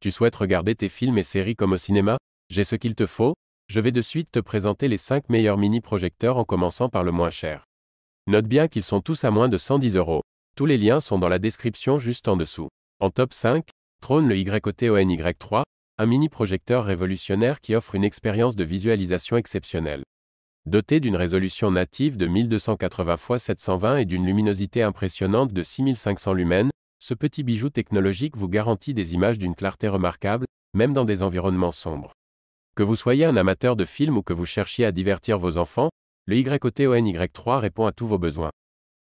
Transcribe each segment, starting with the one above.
Tu souhaites regarder tes films et séries comme au cinéma J'ai ce qu'il te faut. Je vais de suite te présenter les 5 meilleurs mini-projecteurs en commençant par le moins cher. Note bien qu'ils sont tous à moins de 110 euros. Tous les liens sont dans la description juste en dessous. En top 5, trône le YOTONY3, un mini-projecteur révolutionnaire qui offre une expérience de visualisation exceptionnelle. Doté d'une résolution native de 1280 x 720 et d'une luminosité impressionnante de 6500 lumens, ce petit bijou technologique vous garantit des images d'une clarté remarquable, même dans des environnements sombres. Que vous soyez un amateur de films ou que vous cherchiez à divertir vos enfants, le y 3 répond à tous vos besoins.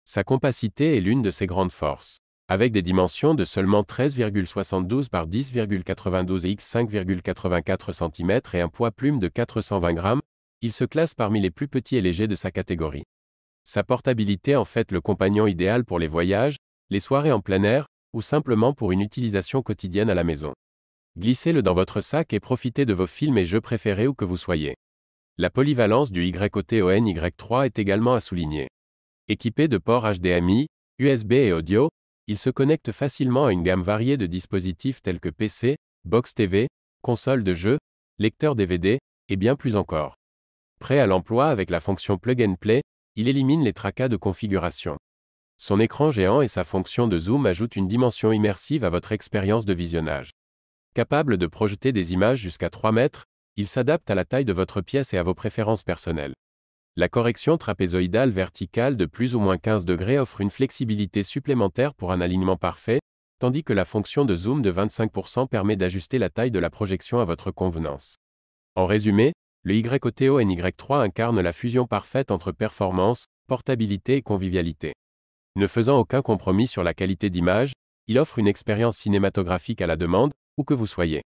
Sa compacité est l'une de ses grandes forces. Avec des dimensions de seulement 13,72 par 10,92 x 5,84 cm et un poids plume de 420 g, il se classe parmi les plus petits et légers de sa catégorie. Sa portabilité en fait le compagnon idéal pour les voyages, les soirées en plein air, ou simplement pour une utilisation quotidienne à la maison. Glissez-le dans votre sac et profitez de vos films et jeux préférés où que vous soyez. La polyvalence du YOTONY3 est également à souligner. Équipé de ports HDMI, USB et audio, il se connecte facilement à une gamme variée de dispositifs tels que PC, box TV, console de jeu, lecteur DVD, et bien plus encore. Prêt à l'emploi avec la fonction Plug and Play, il élimine les tracas de configuration. Son écran géant et sa fonction de zoom ajoutent une dimension immersive à votre expérience de visionnage. Capable de projeter des images jusqu'à 3 mètres, il s'adapte à la taille de votre pièce et à vos préférences personnelles. La correction trapézoïdale verticale de plus ou moins 15 degrés offre une flexibilité supplémentaire pour un alignement parfait, tandis que la fonction de zoom de 25% permet d'ajuster la taille de la projection à votre convenance. En résumé, le YOTO NY3 incarne la fusion parfaite entre performance, portabilité et convivialité. Ne faisant aucun compromis sur la qualité d'image, il offre une expérience cinématographique à la demande, où que vous soyez.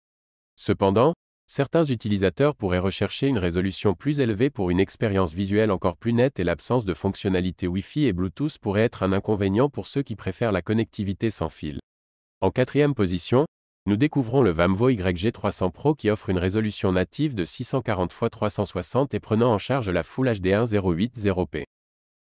Cependant, certains utilisateurs pourraient rechercher une résolution plus élevée pour une expérience visuelle encore plus nette et l'absence de fonctionnalités Wi-Fi et Bluetooth pourrait être un inconvénient pour ceux qui préfèrent la connectivité sans fil. En quatrième position, nous découvrons le Vamvo YG300 Pro qui offre une résolution native de 640 x 360 et prenant en charge la Full HD 1080p.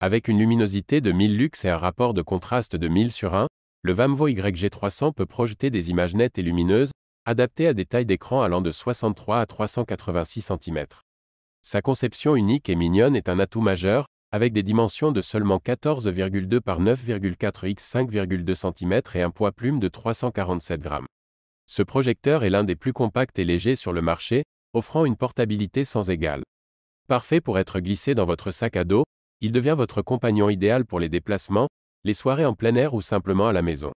Avec une luminosité de 1000 lux et un rapport de contraste de 1000 sur 1, le VAMVO YG300 peut projeter des images nettes et lumineuses, adaptées à des tailles d'écran allant de 63 à 386 cm. Sa conception unique et mignonne est un atout majeur, avec des dimensions de seulement 14,2 par 9,4 x 5,2 cm et un poids plume de 347 g. Ce projecteur est l'un des plus compacts et légers sur le marché, offrant une portabilité sans égale. Parfait pour être glissé dans votre sac à dos, il devient votre compagnon idéal pour les déplacements, les soirées en plein air ou simplement à la maison.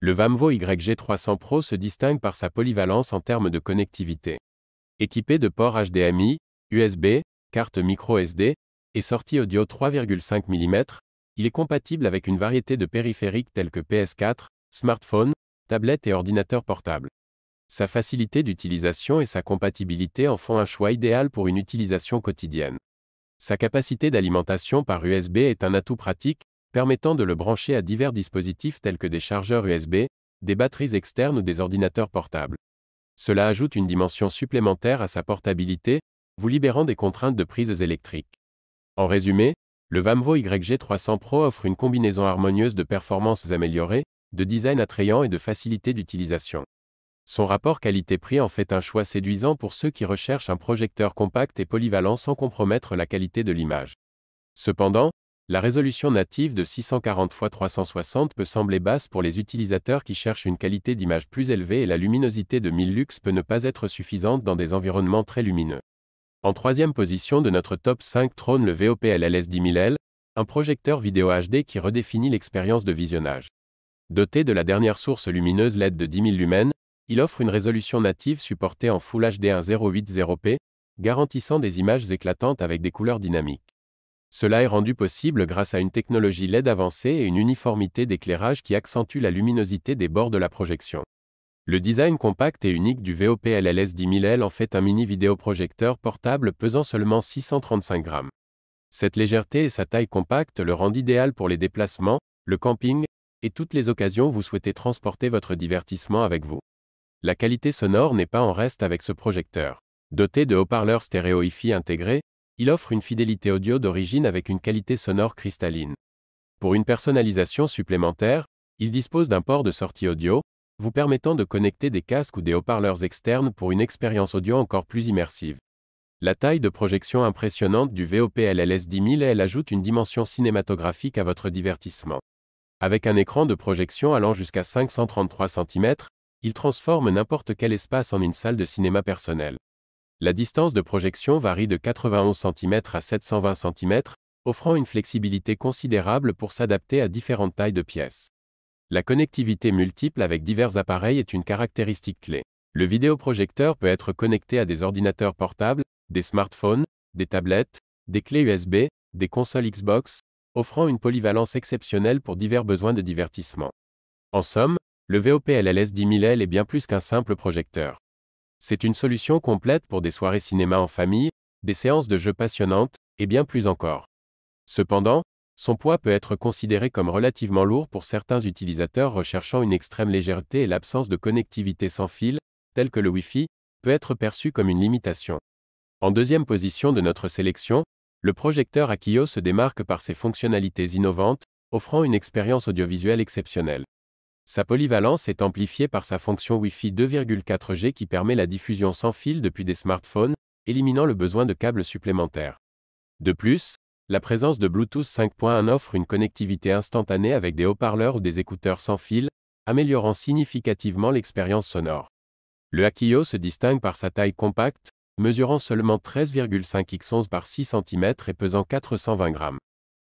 Le Vamvo YG300 Pro se distingue par sa polyvalence en termes de connectivité. Équipé de ports HDMI, USB, carte micro SD et sortie audio 3,5 mm, il est compatible avec une variété de périphériques tels que PS4, smartphone, tablette et ordinateur portable. Sa facilité d'utilisation et sa compatibilité en font un choix idéal pour une utilisation quotidienne. Sa capacité d'alimentation par USB est un atout pratique, permettant de le brancher à divers dispositifs tels que des chargeurs USB, des batteries externes ou des ordinateurs portables. Cela ajoute une dimension supplémentaire à sa portabilité, vous libérant des contraintes de prises électriques. En résumé, le VAMVO YG300 Pro offre une combinaison harmonieuse de performances améliorées, de design attrayant et de facilité d'utilisation. Son rapport qualité-prix en fait un choix séduisant pour ceux qui recherchent un projecteur compact et polyvalent sans compromettre la qualité de l'image. Cependant, la résolution native de 640 x 360 peut sembler basse pour les utilisateurs qui cherchent une qualité d'image plus élevée et la luminosité de 1000 lux peut ne pas être suffisante dans des environnements très lumineux. En troisième position de notre top 5 trône le VOPL LS10000L, un projecteur vidéo HD qui redéfinit l'expérience de visionnage. Doté de la dernière source lumineuse LED de 10 lumens, il offre une résolution native supportée en Full HD 1080p, garantissant des images éclatantes avec des couleurs dynamiques. Cela est rendu possible grâce à une technologie LED avancée et une uniformité d'éclairage qui accentue la luminosité des bords de la projection. Le design compact et unique du VOP-LLS 10000L en fait un mini vidéoprojecteur portable pesant seulement 635 grammes. Cette légèreté et sa taille compacte le rendent idéal pour les déplacements, le camping, et toutes les occasions où vous souhaitez transporter votre divertissement avec vous. La qualité sonore n'est pas en reste avec ce projecteur. Doté de haut-parleurs stéréo ifi intégrés, il offre une fidélité audio d'origine avec une qualité sonore cristalline. Pour une personnalisation supplémentaire, il dispose d'un port de sortie audio, vous permettant de connecter des casques ou des haut-parleurs externes pour une expérience audio encore plus immersive. La taille de projection impressionnante du LLS 10000 elle ajoute une dimension cinématographique à votre divertissement. Avec un écran de projection allant jusqu'à 533 cm, il transforme n'importe quel espace en une salle de cinéma personnelle. La distance de projection varie de 91 cm à 720 cm, offrant une flexibilité considérable pour s'adapter à différentes tailles de pièces. La connectivité multiple avec divers appareils est une caractéristique clé. Le vidéoprojecteur peut être connecté à des ordinateurs portables, des smartphones, des tablettes, des clés USB, des consoles Xbox, offrant une polyvalence exceptionnelle pour divers besoins de divertissement. En somme, le VOPLLS 10 10000 L est bien plus qu'un simple projecteur. C'est une solution complète pour des soirées cinéma en famille, des séances de jeux passionnantes, et bien plus encore. Cependant, son poids peut être considéré comme relativement lourd pour certains utilisateurs recherchant une extrême légèreté et l'absence de connectivité sans fil, telle que le Wi-Fi, peut être perçue comme une limitation. En deuxième position de notre sélection, le projecteur Akio se démarque par ses fonctionnalités innovantes, offrant une expérience audiovisuelle exceptionnelle. Sa polyvalence est amplifiée par sa fonction Wi-Fi 2,4G qui permet la diffusion sans fil depuis des smartphones, éliminant le besoin de câbles supplémentaires. De plus, la présence de Bluetooth 5.1 offre une connectivité instantanée avec des haut-parleurs ou des écouteurs sans fil, améliorant significativement l'expérience sonore. Le Akio se distingue par sa taille compacte, mesurant seulement 13,5 x 11 par 6 cm et pesant 420 grammes.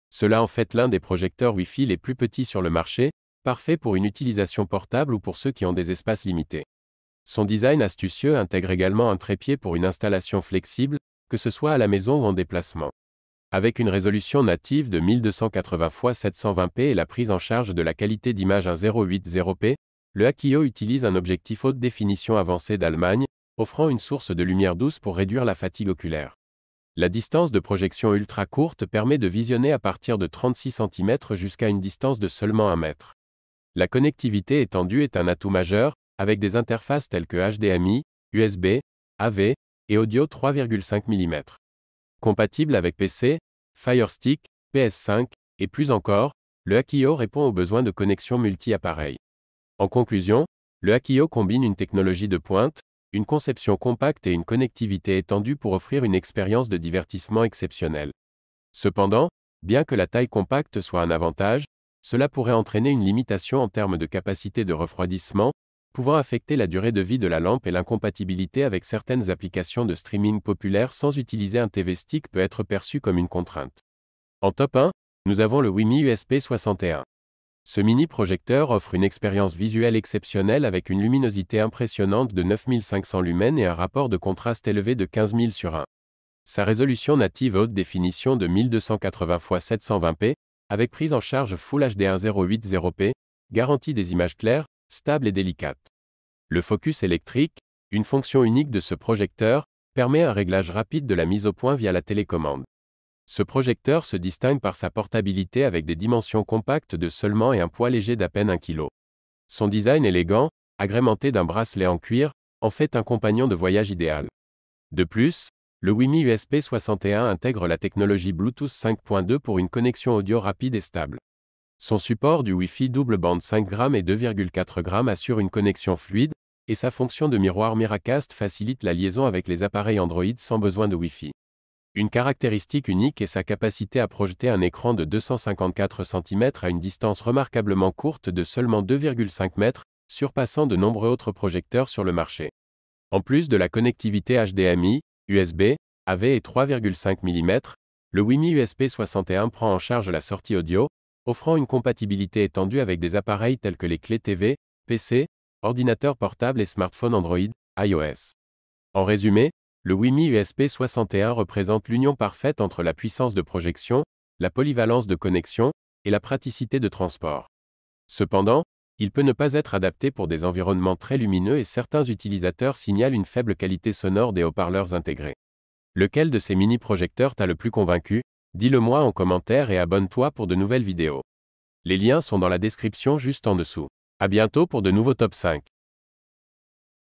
Cela en fait l'un des projecteurs Wi-Fi les plus petits sur le marché, Parfait pour une utilisation portable ou pour ceux qui ont des espaces limités. Son design astucieux intègre également un trépied pour une installation flexible, que ce soit à la maison ou en déplacement. Avec une résolution native de 1280 x 720p et la prise en charge de la qualité d'image à 080 p le Akio utilise un objectif haute définition avancée d'Allemagne, offrant une source de lumière douce pour réduire la fatigue oculaire. La distance de projection ultra courte permet de visionner à partir de 36 cm jusqu'à une distance de seulement 1 mètre. La connectivité étendue est un atout majeur, avec des interfaces telles que HDMI, USB, AV et audio 3,5 mm. Compatible avec PC, Fire Stick, PS5 et plus encore, le Akio répond aux besoins de connexion multi-appareils. En conclusion, le Hakio combine une technologie de pointe, une conception compacte et une connectivité étendue pour offrir une expérience de divertissement exceptionnelle. Cependant, bien que la taille compacte soit un avantage, cela pourrait entraîner une limitation en termes de capacité de refroidissement, pouvant affecter la durée de vie de la lampe et l'incompatibilité avec certaines applications de streaming populaires sans utiliser un TV stick peut être perçue comme une contrainte. En top 1, nous avons le Wimi USP61. Ce mini projecteur offre une expérience visuelle exceptionnelle avec une luminosité impressionnante de 9500 lumens et un rapport de contraste élevé de 15000 sur 1. Sa résolution native haute définition de 1280 x 720p avec prise en charge Full HD 1080p, garantie des images claires, stables et délicates. Le focus électrique, une fonction unique de ce projecteur, permet un réglage rapide de la mise au point via la télécommande. Ce projecteur se distingue par sa portabilité avec des dimensions compactes de seulement et un poids léger d'à peine 1 kg. Son design élégant, agrémenté d'un bracelet en cuir, en fait un compagnon de voyage idéal. De plus, le WiMi USP61 intègre la technologie Bluetooth 5.2 pour une connexion audio rapide et stable. Son support du Wi-Fi double bande 5 g et 2,4 g assure une connexion fluide, et sa fonction de miroir Miracast facilite la liaison avec les appareils Android sans besoin de Wi-Fi. Une caractéristique unique est sa capacité à projeter un écran de 254 cm à une distance remarquablement courte de seulement 2,5 m, surpassant de nombreux autres projecteurs sur le marché. En plus de la connectivité HDMI, USB, AV et 3,5 mm, le WiMi USP61 prend en charge la sortie audio, offrant une compatibilité étendue avec des appareils tels que les clés TV, PC, ordinateurs portables et smartphones Android, iOS. En résumé, le WiMi USP61 représente l'union parfaite entre la puissance de projection, la polyvalence de connexion et la praticité de transport. Cependant, il peut ne pas être adapté pour des environnements très lumineux et certains utilisateurs signalent une faible qualité sonore des haut-parleurs intégrés. Lequel de ces mini-projecteurs t'a le plus convaincu Dis-le moi en commentaire et abonne-toi pour de nouvelles vidéos. Les liens sont dans la description juste en dessous. À bientôt pour de nouveaux top 5.